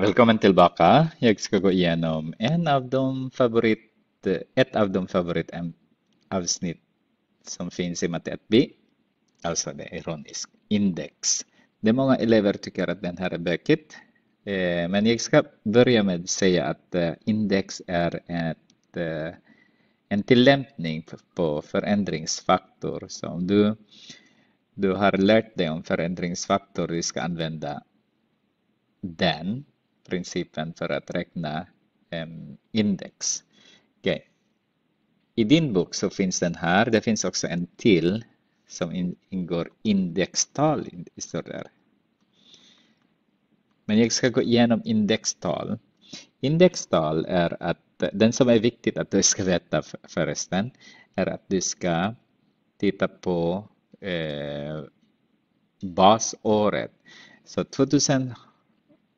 Välkommen tillbaka. Jag ska gå igenom en av de favorit, ett av de favoritavsnitt som finns i matte 1b, alltså det ironiska index. Det är många elever tycker att den här är bökigt, eh, men jag ska börja med att säga att eh, index är ett, eh, en tillämpning på förändringsfaktor. Så om du, du har lärt dig om förändringsfaktor, du ska använda den principen för att räkna ehm, index. Okay. I din bok så finns den här, det finns också en till som in, ingår indextal. där. Men jag ska gå igenom indextal. Indextal är att, den som är viktigt att du ska veta förresten, är att du ska titta på eh, basåret. Så 2000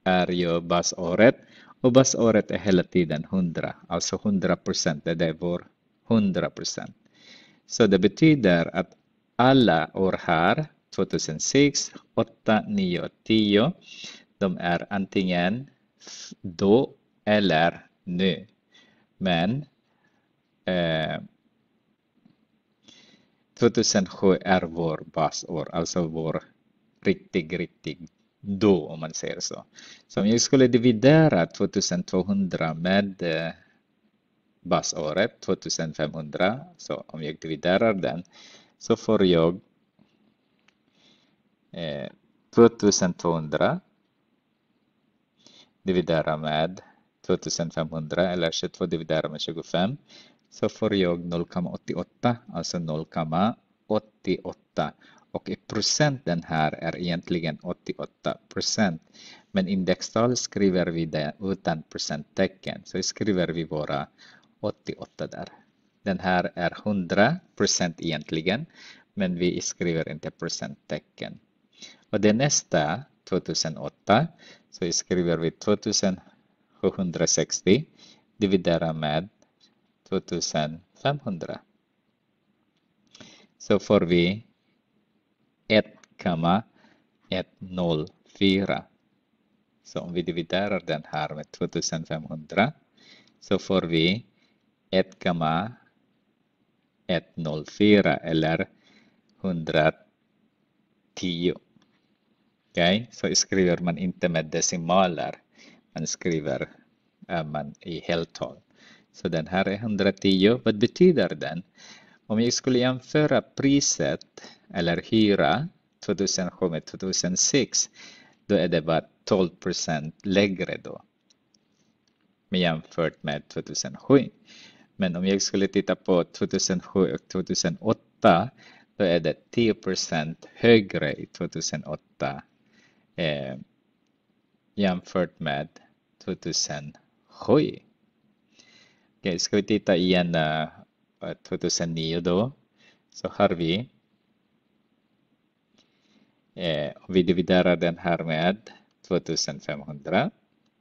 är ju basåret och basåret är hela tiden 100, alltså 100 procent, det är vår 100 procent. Så det betyder att alla år här, 2006, 8, 9 och 10, de är antingen då eller nu. Men eh, 2007 är vår basår, alltså vår riktig, riktig då, om man säger så. Så om jag skulle dividera 2200 med eh, basåret 2500, så om jag dividerar den så får jag 2200 eh, dividera med 2500 eller 22 dividera med 25 så får jag 0,88, alltså 0,88 och i procenten här är egentligen 88 procent. Men indextal skriver vi det utan procenttecken, så skriver vi våra 88 där. Den här är 100 procent egentligen, men vi skriver inte procenttecken. Och det nästa, 2008, så skriver vi 2760 dividerat med 2500. Så får vi 1,104. Så om vi dividerar den här med 2500 så får vi 1,104 eller 110. Okej, okay? så skriver man inte med decimaler, man skriver äh, man i heltal. Så den här är 110, vad betyder den? Om jag skulle jämföra priset eller hyra 2007 med 2006 då är det bara 12 lägre då jämfört med 2007. Men om jag skulle titta på 2007 och 2008 då är det 10 högre i 2008 eh, jämfört med 2007. Okej, okay, ska vi titta igen uh, 2009 eh, då så har vi eh, om vi dividerar den här med 2500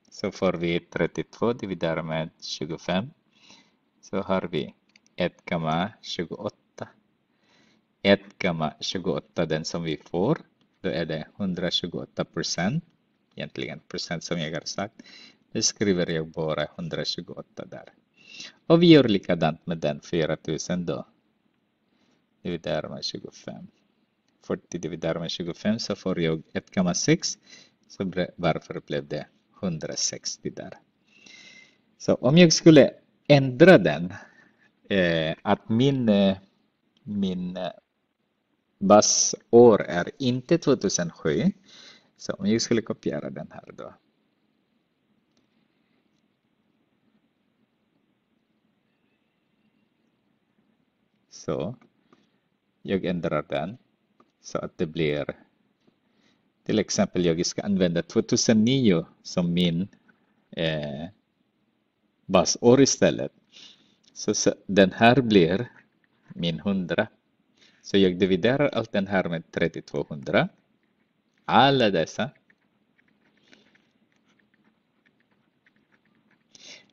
så får vi 32 dividerat med 25 så har vi 1,28 1,28 den som vi får då är det 128 procent egentligen procent som jag har sagt. Det skriver jag bara 128 där. Och vi gör likadant med den 4000 då. Dividerar med 25. 40 dividerar med 25 så får jag 1,6. Så varför blev det 160 där? Så om jag skulle ändra den, eh, att min, eh, min eh, basår är inte 2007. Så om jag skulle kopiera den här då. så jag ändrar den så att det blir till exempel jag ska använda 2009 som min eh, basår istället. Så, så, den här blir min 100. Så jag dividerar allt den här med 3200. Alla dessa.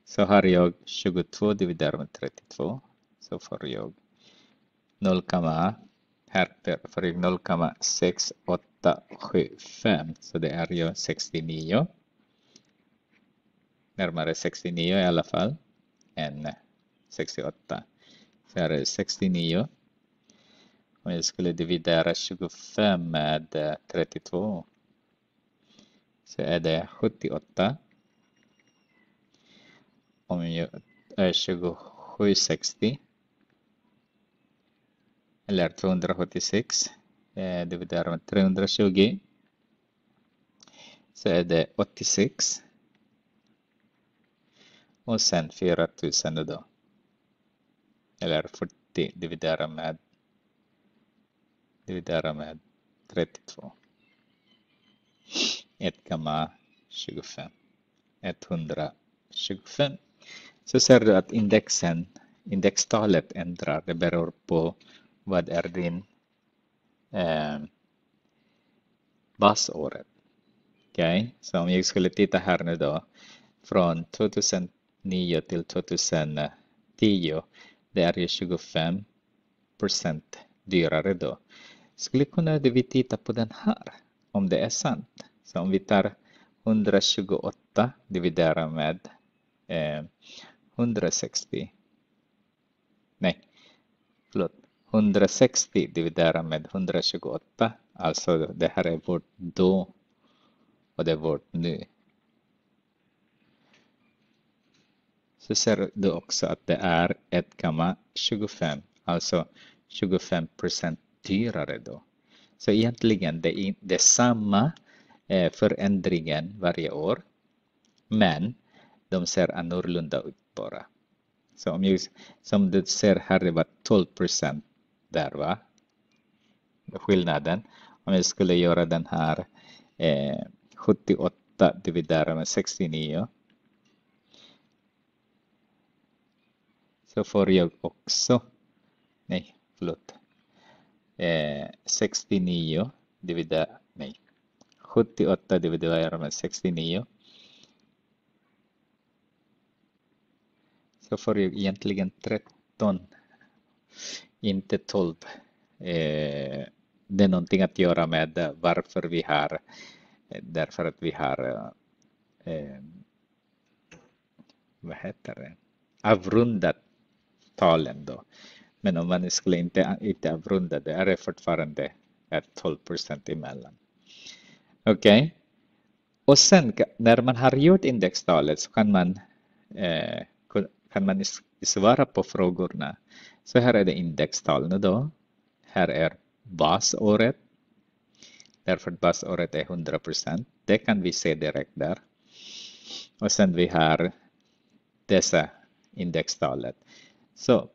Så har jag 22 dividerat med 32. Så får jag 0,80 för 0,6875 så det är ju 69 närmare 69 i alla fall än 68 så är det 69 om jag skulle dividera 25 med 32 så är det 78 om jag är 2760 eller 276 eh, det vill säga 320 så är det 86 och sen 4000 då eller 40 dividera med dividera med 32 1,25 125 så ser du att indexen indextalet ändrar det beror på vad är din eh, basåret? Okej, okay. så om jag skulle titta här nu då från 2009 till 2010 det är ju 25 procent dyrare då. Skulle kunna vi titta på den här om det är sant. Så om vi tar 128 dividerar med eh, 160. Nej, förlåt. 160 dividerat med 128. Alltså det här är vårt då och det är vårt nu. Så ser du också att det är 1,25, alltså 25 procent dyrare då. Så egentligen det är det samma eh, förändringen varje år, men de ser annorlunda ut bara. Så om jag, som du ser här, det var 12 procent där va? Skillnaden. Om jag skulle göra den här eh, 78 dividerat med 69 så får jag också, nej förlåt, eh, 69 dividerat, nej 78 dividerat med 69 så får jag egentligen 13 inte 12. Eh, det är någonting att göra med varför vi har, eh, därför att vi har, eh, vad heter det, avrundat talen då. Men om man skulle inte, inte avrunda det är det fortfarande 12 procent emellan. Okej. Okay. Och sen när man har gjort indextalet så kan man, kan man svara på frågorna. Så här är det indextalen då. Här är basåret. Därför att basåret är 100 Det kan vi se direkt där. Och sen vi har dessa indextalet. Så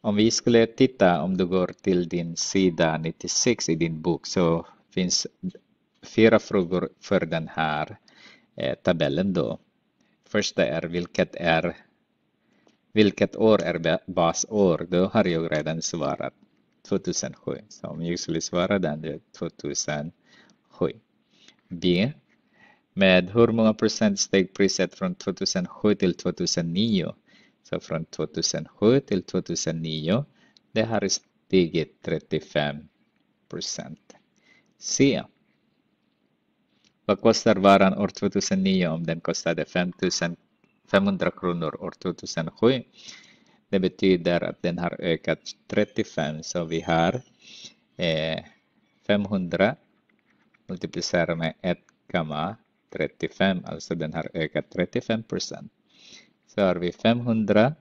om vi skulle titta, om du går till din sida 96 i din bok så finns fyra frågor för den här eh, tabellen då. Första är vilket är vilket år är basår? Då har jag redan svarat 2007. Så om jag skulle svara den det är 2007. B. Med hur många procent steg priset från 2007 till 2009? Så från 2007 till 2009, det har stigit 35 procent. C. Vad kostar varan år 2009 om den kostade 5000 500 kronor år 2007. Det betyder att den har ökat 35, så vi har eh, 500 multiplicerar med 1,35, alltså den har ökat 35 procent. Så har vi 500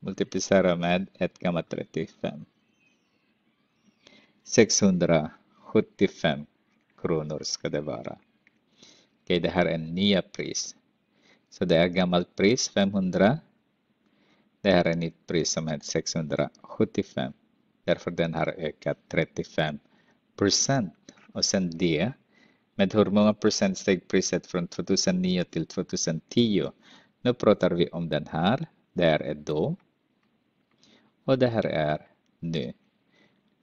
multiplicerar med 1,35. 675 kronor ska det vara. Okej, okay, det här är nya pris. Så det är gammalt pris 500. Det här är nytt pris som är 675. Därför den har ökat 35 procent. Och sen det med hur många procent steg priset från 2009 till 2010? Nu pratar vi om den här. Det här är då. Och det här är nu.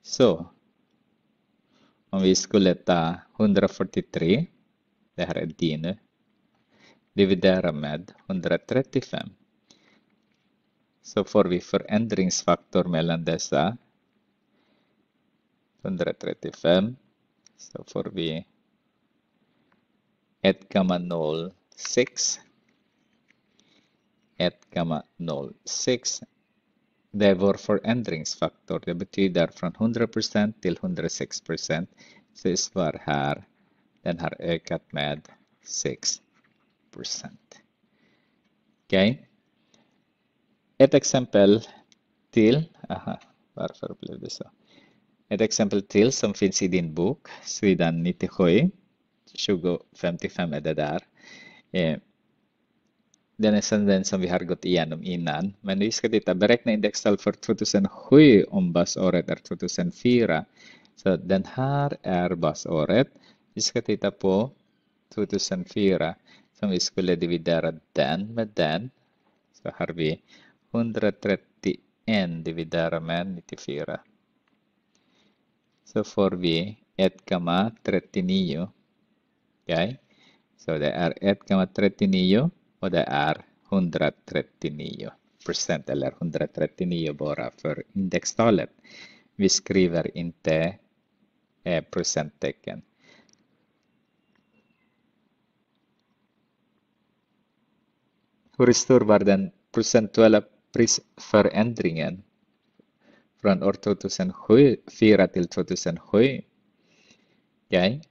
Så. Om vi skulle ta 143. Det här är dino dividera med 135. Så får vi förändringsfaktor mellan dessa. 135. Så får vi 1,06. 1,06. Det är vår förändringsfaktor. Det betyder från 100% till 106%. Så är svar här. Den har ökat med 6. Okay. Ett exempel till. Aha, varför blev det så? Ett exempel till som finns i din bok, sidan 97. 2055 är det där. Eh, den är sedan den som vi har gått igenom innan. Men vi ska titta, beräkna indextal för 2007 om basåret är 2004. Så den här är basåret. Vi ska titta på 2004 som vi skulle dividera den med den. Så har vi 131 dividerat med 94. Så får vi 1,39. Okej, okay. så det är 1,39 och det är 139 procent eller 139 bara för indextalet. Vi skriver inte eh, procenttecken. Hur stor var den procentuella prisförändringen från år 2004 till 2007? Okej.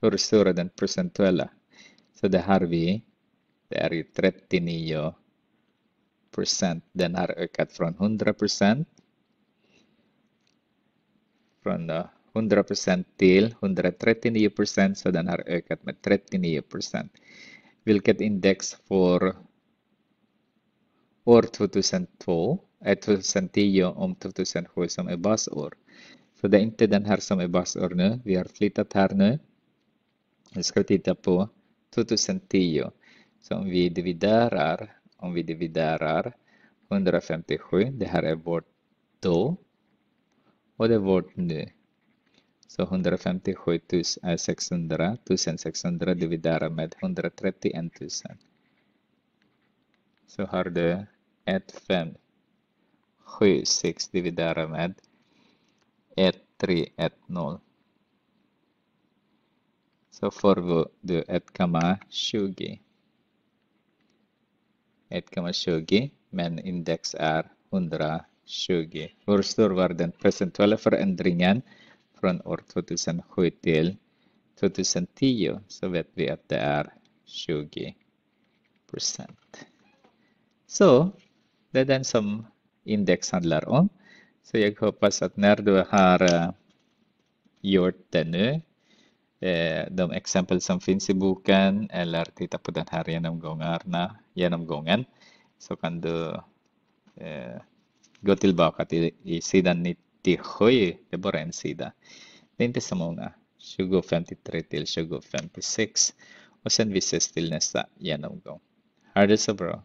Hur stor är den procentuella? Så det har vi. Det är ju 39 procent. Den har ökat från 100 procent. Från 100 eh, procent till 139 procent. Så den har ökat med 39 procent vilket index för år 2002 är 2010 om 2007 som är basår. Så det är inte den här som är basår nu. Vi har flyttat här nu. Vi ska titta på 2010. Så om vi dividerar, om vi dividerar 157, det här är vårt då och det är vårt nu. Så 157 000, 600, 1600 dividerar med 131 000. Så har du 1,576 5, med 1310. 3, 1, Så får du 1,20. 1,20 men index är 120. Hur stor var den procentuella förändringen? från år 2007 till 2010 så vet vi att det är 20 procent. Så det är den som index handlar om. Så jag hoppas att när du har eh, gjort det nu, eh, de exempel som finns i boken eller titta på den här genomgångarna, genomgången så kan du eh, gå tillbaka till i sidan det 57, det är bara en sida. Det är inte så många. 2053 till 2056. Och sen vi ses till nästa genomgång. Ha det så bra.